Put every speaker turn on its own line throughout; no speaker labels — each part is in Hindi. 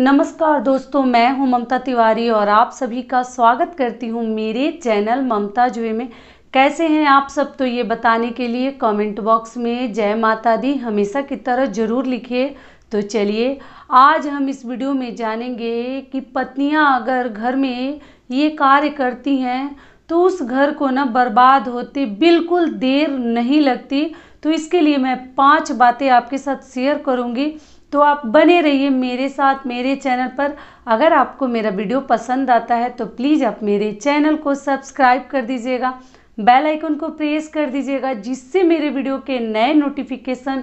नमस्कार दोस्तों मैं हूं ममता तिवारी और आप सभी का स्वागत करती हूं मेरे चैनल ममता जुए में कैसे हैं आप सब तो ये बताने के लिए कमेंट बॉक्स में जय माता दी हमेशा की तरह ज़रूर लिखिए तो चलिए आज हम इस वीडियो में जानेंगे कि पत्नियां अगर घर में ये कार्य करती हैं तो उस घर को ना बर्बाद होते बिल्कुल देर नहीं लगती तो इसके लिए मैं पांच बातें आपके साथ शेयर करूंगी तो आप बने रहिए मेरे साथ मेरे चैनल पर अगर आपको मेरा वीडियो पसंद आता है तो प्लीज़ आप मेरे चैनल को सब्सक्राइब कर दीजिएगा बेल आइकन को प्रेस कर दीजिएगा जिससे मेरे वीडियो के नए नोटिफिकेशन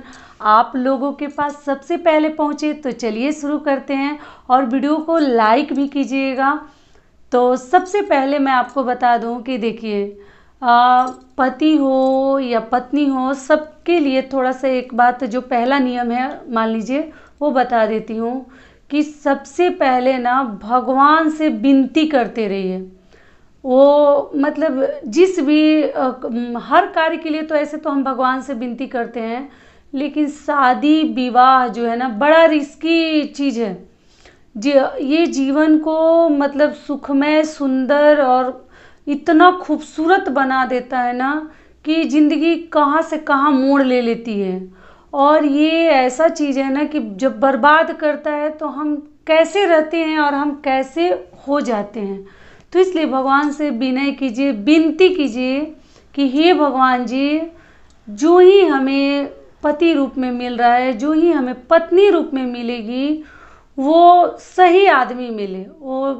आप लोगों के पास सबसे पहले पहुँचे तो चलिए शुरू करते हैं और वीडियो को लाइक भी कीजिएगा तो सबसे पहले मैं आपको बता दूँ कि देखिए पति हो या पत्नी हो सब के लिए थोड़ा सा एक बात जो पहला नियम है मान लीजिए वो बता देती हूँ कि सबसे पहले ना भगवान से विनती करते रहिए वो मतलब जिस भी हर कार्य के लिए तो ऐसे तो हम भगवान से विनती करते हैं लेकिन शादी विवाह जो है ना बड़ा रिस्की चीज़ है जी ये जीवन को मतलब सुखमय सुंदर और इतना खूबसूरत बना देता है ना कि ज़िंदगी कहाँ से कहाँ मोड़ ले लेती है और ये ऐसा चीज़ है ना कि जब बर्बाद करता है तो हम कैसे रहते हैं और हम कैसे हो जाते हैं तो इसलिए भगवान से विनय कीजिए विनती कीजिए कि हे भगवान जी जो ही हमें पति रूप में मिल रहा है जो ही हमें पत्नी रूप में मिलेगी वो सही आदमी मिले वो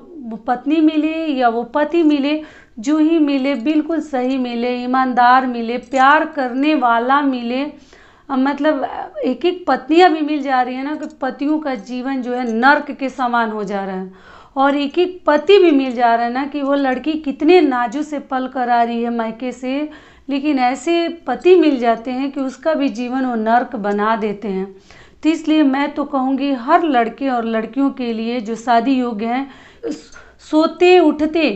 पत्नी मिले या वो पति मिले जो ही मिले बिल्कुल सही मिले ईमानदार मिले प्यार करने वाला मिले मतलब एक एक पत्नियां भी मिल जा रही है ना कि पतियों का जीवन जो है नर्क के समान हो जा रहा है और एक एक पति भी मिल जा रहा है ना कि वो लड़की कितने नाजू से पल कर आ रही है मायके से लेकिन ऐसे पति मिल जाते हैं कि उसका भी जीवन वो नर्क बना देते हैं तो इसलिए मैं तो कहूँगी हर लड़के और लड़कियों के लिए जो शादी योग्य हैं सोते उठते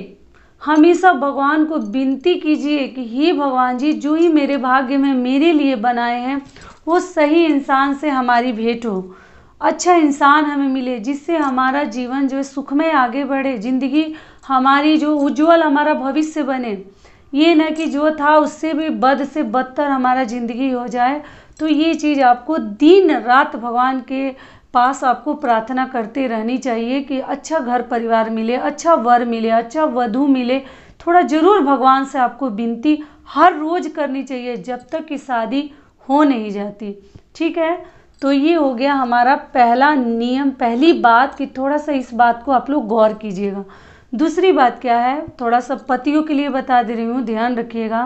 हमेशा भगवान को विनती कीजिए कि हे भगवान जी जो ही मेरे भाग्य में मेरे लिए बनाए हैं वो सही इंसान से हमारी भेंट हो अच्छा इंसान हमें मिले जिससे हमारा जीवन जो है सुखमय आगे बढ़े ज़िंदगी हमारी जो उज्जवल हमारा भविष्य बने ये ना कि जो था उससे भी बद से बदतर हमारा ज़िंदगी हो जाए तो ये चीज़ आपको दिन रात भगवान के पास आपको प्रार्थना करते रहनी चाहिए कि अच्छा घर परिवार मिले अच्छा वर मिले अच्छा वधु मिले थोड़ा ज़रूर भगवान से आपको विनती हर रोज़ करनी चाहिए जब तक कि शादी हो नहीं जाती ठीक है तो ये हो गया हमारा पहला नियम पहली बात कि थोड़ा सा इस बात को आप लोग गौर कीजिएगा दूसरी बात क्या है थोड़ा सा पतियों के लिए बता दे रही हूँ ध्यान रखिएगा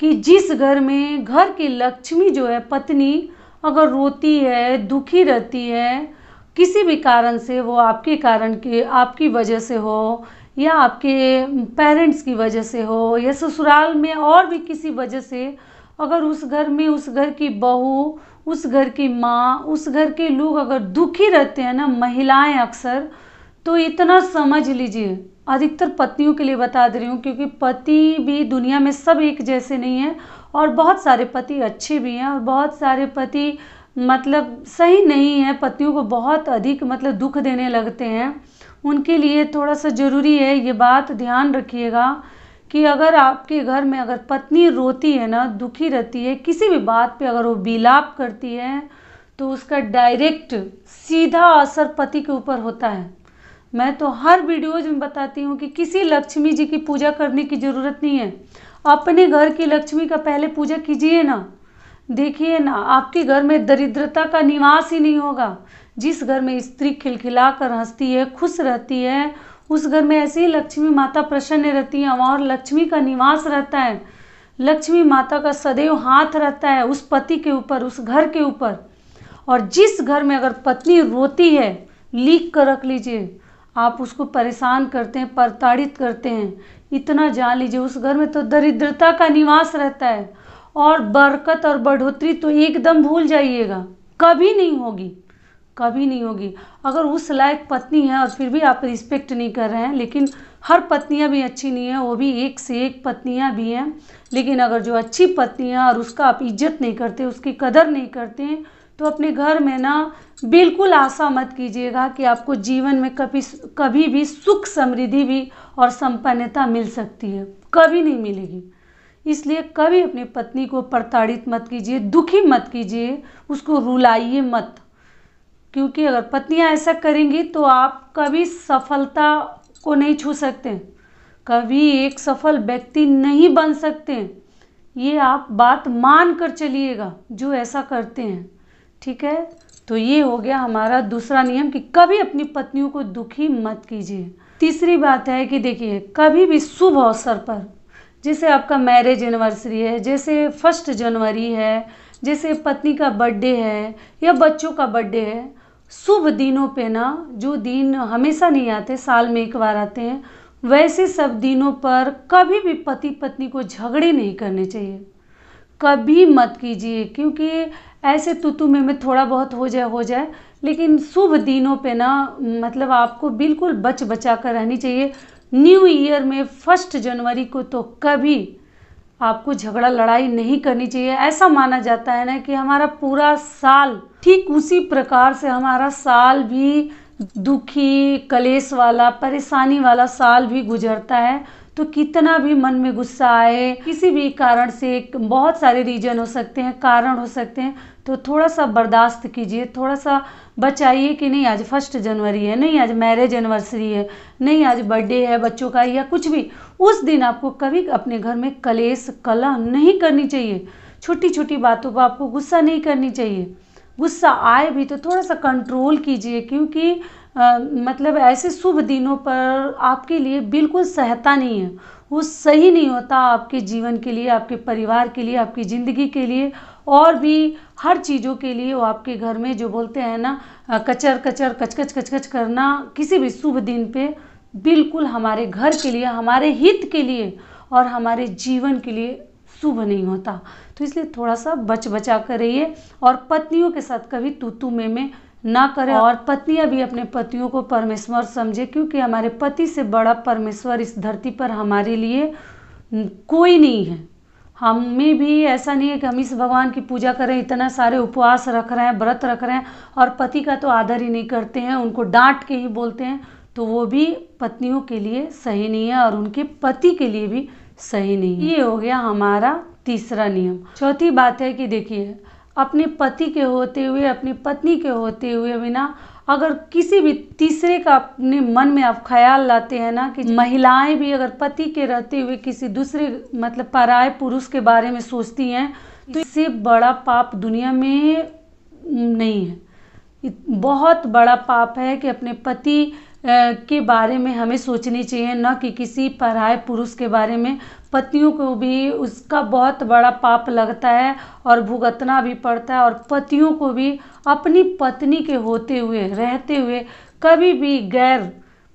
कि जिस घर में घर की लक्ष्मी जो है पत्नी अगर रोती है दुखी रहती है किसी भी कारण से वो आपके कारण के आपकी वजह से हो या आपके पेरेंट्स की वजह से हो या ससुराल में और भी किसी वजह से अगर उस घर में उस घर की बहू उस घर की माँ उस घर के लोग अगर दुखी रहते हैं ना महिलाएं अक्सर तो इतना समझ लीजिए अधिकतर पत्नियों के लिए बता दे रही हूँ क्योंकि पति भी दुनिया में सब एक जैसे नहीं है और बहुत सारे पति अच्छे भी हैं और बहुत सारे पति मतलब सही नहीं है पतियों को बहुत अधिक मतलब दुख देने लगते हैं उनके लिए थोड़ा सा ज़रूरी है ये बात ध्यान रखिएगा कि अगर आपके घर में अगर पत्नी रोती है ना दुखी रहती है किसी भी बात पे अगर वो बिलाप करती है तो उसका डायरेक्ट सीधा असर पति के ऊपर होता है मैं तो हर वीडियोज में बताती हूँ कि किसी लक्ष्मी जी की पूजा करने की ज़रूरत नहीं है अपने घर की लक्ष्मी का पहले पूजा कीजिए ना देखिए ना आपके घर में दरिद्रता का निवास ही नहीं होगा जिस घर में स्त्री खिलखिला कर हंसती है खुश रहती है उस घर में ऐसी लक्ष्मी माता प्रसन्न रहती हैं और लक्ष्मी का निवास रहता है लक्ष्मी माता का सदैव हाथ रहता है उस पति के ऊपर उस घर के ऊपर और जिस घर में अगर पत्नी रोती है लीक कर रख लीजिए आप उसको परेशान करते हैं प्रताड़ित करते हैं इतना जान लीजिए उस घर में तो दरिद्रता का निवास रहता है और बरकत और बढ़ोतरी तो एकदम भूल जाइएगा कभी नहीं होगी कभी नहीं होगी अगर उस लायक पत्नी है और फिर भी आप रिस्पेक्ट नहीं कर रहे हैं लेकिन हर पत्नियां भी अच्छी नहीं है वो भी एक से एक पत्नियां भी हैं लेकिन अगर जो अच्छी पत्नी है और उसका आप इज्जत नहीं करते उसकी कदर नहीं करते तो अपने घर में ना बिल्कुल आशा मत कीजिएगा कि आपको जीवन में कभी कभी भी सुख समृद्धि भी और संपन्नता मिल सकती है कभी नहीं मिलेगी इसलिए कभी अपनी पत्नी को प्रताड़ित मत कीजिए दुखी मत कीजिए उसको रुलाइए मत क्योंकि अगर पत्नियाँ ऐसा करेंगी तो आप कभी सफलता को नहीं छू सकते कभी एक सफल व्यक्ति नहीं बन सकते ये आप बात मान कर चलिएगा जो ऐसा करते हैं ठीक है तो ये हो गया हमारा दूसरा नियम कि कभी अपनी पत्नियों को दुखी मत कीजिए तीसरी बात है कि देखिए कभी भी शुभ अवसर पर जैसे आपका मैरिज एनिवर्सरी है जैसे फर्स्ट जनवरी है जैसे पत्नी का बर्थडे है या बच्चों का बर्थडे है शुभ दिनों पे ना जो दिन हमेशा नहीं आते साल में एक बार आते हैं वैसे सब दिनों पर कभी भी पति पत्नी को झगड़े नहीं करने चाहिए कभी मत कीजिए क्योंकि ऐसे तुतु में में थोड़ा बहुत हो जाए हो जाए लेकिन शुभ दिनों पे ना मतलब आपको बिल्कुल बच बचा कर रहनी चाहिए न्यू ईयर में फर्स्ट जनवरी को तो कभी आपको झगड़ा लड़ाई नहीं करनी चाहिए ऐसा माना जाता है ना कि हमारा पूरा साल ठीक उसी प्रकार से हमारा साल भी दुखी कलेश वाला परेशानी वाला साल भी गुजरता है तो कितना भी मन में गुस्सा आए किसी भी कारण से बहुत सारे रीजन हो सकते हैं कारण हो सकते हैं तो थोड़ा सा बर्दाश्त कीजिए थोड़ा सा बचाइए कि नहीं आज फर्स्ट जनवरी है नहीं आज मैरिज एनिवर्सरी है नहीं आज बर्थडे है बच्चों का या कुछ भी उस दिन आपको कभी अपने घर में कलेस कला नहीं करनी चाहिए छोटी छोटी बातों पर आपको गुस्सा नहीं करनी चाहिए गुस्सा आए भी तो थोड़ा सा कंट्रोल कीजिए क्योंकि आ, मतलब ऐसे शुभ दिनों पर आपके लिए बिल्कुल सहता नहीं है वो सही नहीं होता आपके जीवन के लिए आपके परिवार के लिए आपकी ज़िंदगी के लिए और भी हर चीज़ों के लिए वो आपके घर में जो बोलते हैं ना कचर कचर कचकच कचकच करना किसी भी शुभ दिन पे बिल्कुल हमारे घर के लिए हमारे हित के लिए और हमारे जीवन के लिए शुभ नहीं होता तो इसलिए थोड़ा सा बच बचा कर रहिए और पत्नियों के साथ कभी तू तू में, में ना करें और पत्नियां भी अपने पतियों को परमेश्वर समझे क्योंकि हमारे पति से बड़ा परमेश्वर इस धरती पर हमारे लिए कोई नहीं है हमें भी ऐसा नहीं है कि हम इस भगवान की पूजा करें इतना सारे उपवास रख रहे हैं व्रत रख रहे हैं और पति का तो आदर ही नहीं करते हैं उनको डांट के ही बोलते हैं तो वो भी पत्नियों के लिए सही नहीं है और उनके पति के लिए भी सही नहीं ये हो गया हमारा तीसरा नियम चौथी बात है कि देखिए अपने पति के होते हुए अपनी पत्नी के होते हुए बिना अगर किसी भी तीसरे का अपने मन में आप ख्याल लाते हैं ना कि महिलाएं भी अगर पति के रहते हुए किसी दूसरे मतलब पराय पुरुष के बारे में सोचती हैं तो इससे बड़ा पाप दुनिया में नहीं है बहुत बड़ा पाप है कि अपने पति के बारे में हमें सोचनी चाहिए न कि किसी पराए पुरुष के बारे में पतियों को भी उसका बहुत बड़ा पाप लगता है और भुगतना भी पड़ता है और पतियों को भी अपनी पत्नी के होते हुए रहते हुए कभी भी गैर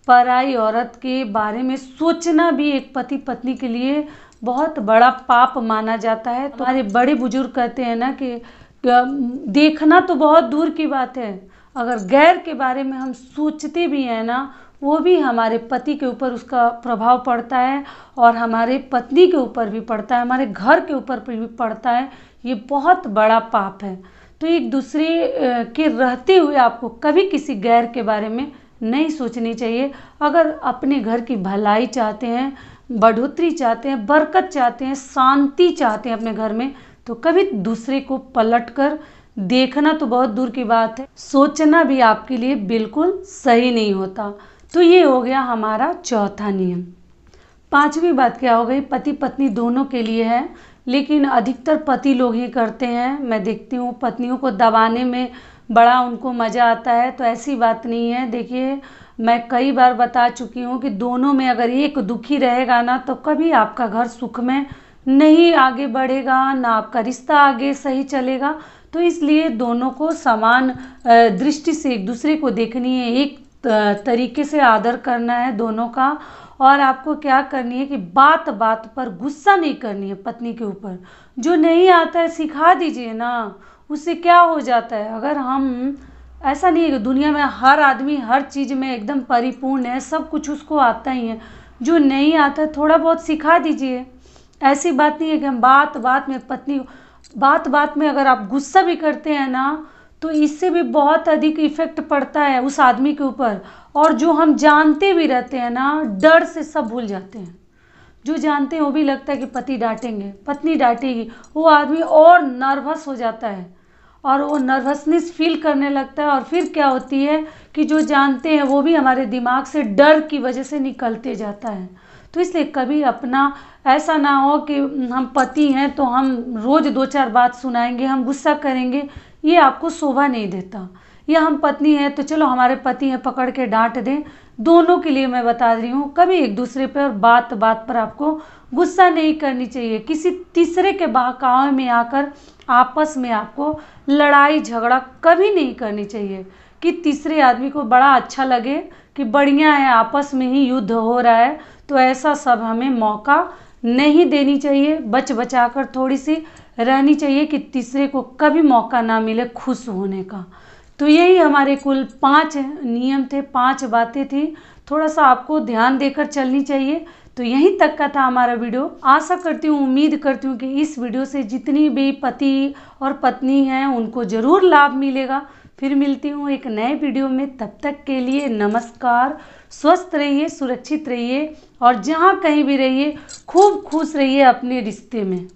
पराई औरत के बारे में सोचना भी एक पति पत्नी के लिए बहुत बड़ा पाप माना जाता है तो हमारे बड़े बुजुर्ग कहते हैं ना कि देखना तो बहुत दूर की बात है अगर गैर के बारे में हम सोचते भी हैं ना वो भी हमारे पति के ऊपर उसका प्रभाव पड़ता है और हमारे पत्नी के ऊपर भी पड़ता है हमारे घर के ऊपर भी पड़ता है ये बहुत बड़ा पाप है तो एक दूसरे के रहते हुए आपको कभी किसी गैर के बारे में नहीं सोचनी चाहिए अगर अपने घर की भलाई चाहते हैं बढ़ोतरी चाहते हैं बरकत चाहते हैं शांति चाहते हैं अपने घर में तो कभी दूसरे को पलट कर देखना तो बहुत दूर की बात है सोचना भी आपके लिए बिल्कुल सही नहीं होता तो ये हो गया हमारा चौथा नियम पांचवी बात क्या हो गई पति पत्नी दोनों के लिए है लेकिन अधिकतर पति लोग ही करते हैं मैं देखती हूँ पत्नियों को दबाने में बड़ा उनको मज़ा आता है तो ऐसी बात नहीं है देखिए मैं कई बार बता चुकी हूँ कि दोनों में अगर एक दुखी रहेगा ना तो कभी आपका घर सुख में नहीं आगे बढ़ेगा ना आपका रिश्ता आगे सही चलेगा तो इसलिए दोनों को समान दृष्टि से एक दूसरे को देखनी है एक तरीके से आदर करना है दोनों का और आपको क्या करनी है कि बात बात पर गुस्सा नहीं करनी है पत्नी के ऊपर जो नहीं आता है सिखा दीजिए ना उससे क्या हो जाता है अगर हम ऐसा नहीं है कि दुनिया में हर आदमी हर चीज़ में एकदम परिपूर्ण है सब कुछ उसको आता ही है जो नहीं आता है थोड़ा बहुत सिखा दीजिए ऐसी बात नहीं है कि हम बात बात में पत्नी बात बात में अगर आप गुस्सा भी करते हैं ना तो इससे भी बहुत अधिक इफेक्ट पड़ता है उस आदमी के ऊपर और जो हम जानते भी रहते हैं ना डर से सब भूल जाते हैं जो जानते हैं वो भी लगता है कि पति डांटेंगे पत्नी डांटेगी वो आदमी और नर्वस हो जाता है और वो नर्वसनेस फील करने लगता है और फिर क्या होती है कि जो जानते हैं वो भी हमारे दिमाग से डर की वजह से निकलते जाता है तो इसलिए कभी अपना ऐसा ना हो कि हम पति हैं तो हम रोज़ दो चार बात सुनाएंगे हम गुस्सा करेंगे ये आपको शोभा नहीं देता या हम पत्नी हैं तो चलो हमारे पति हैं पकड़ के डांट दें दोनों के लिए मैं बता रही हूँ कभी एक दूसरे पर और बात बात पर आपको गुस्सा नहीं करनी चाहिए किसी तीसरे के बहकावे में आकर आपस में आपको लड़ाई झगड़ा कभी नहीं करनी चाहिए कि तीसरे आदमी को बड़ा अच्छा लगे कि बढ़िया है आपस में ही युद्ध हो रहा है तो ऐसा सब हमें मौका नहीं देनी चाहिए बच बचा कर थोड़ी सी रहनी चाहिए कि तीसरे को कभी मौका ना मिले खुश होने का तो यही हमारे कुल पांच नियम थे पांच बातें थी थोड़ा सा आपको ध्यान देकर चलनी चाहिए तो यहीं तक का था हमारा वीडियो आशा करती हूँ उम्मीद करती हूँ कि इस वीडियो से जितनी भी पति और पत्नी हैं उनको ज़रूर लाभ मिलेगा फिर मिलती हूँ एक नए वीडियो में तब तक के लिए नमस्कार स्वस्थ रहिए सुरक्षित रहिए और जहाँ कहीं भी रहिए खूब खुश रहिए अपने रिश्ते में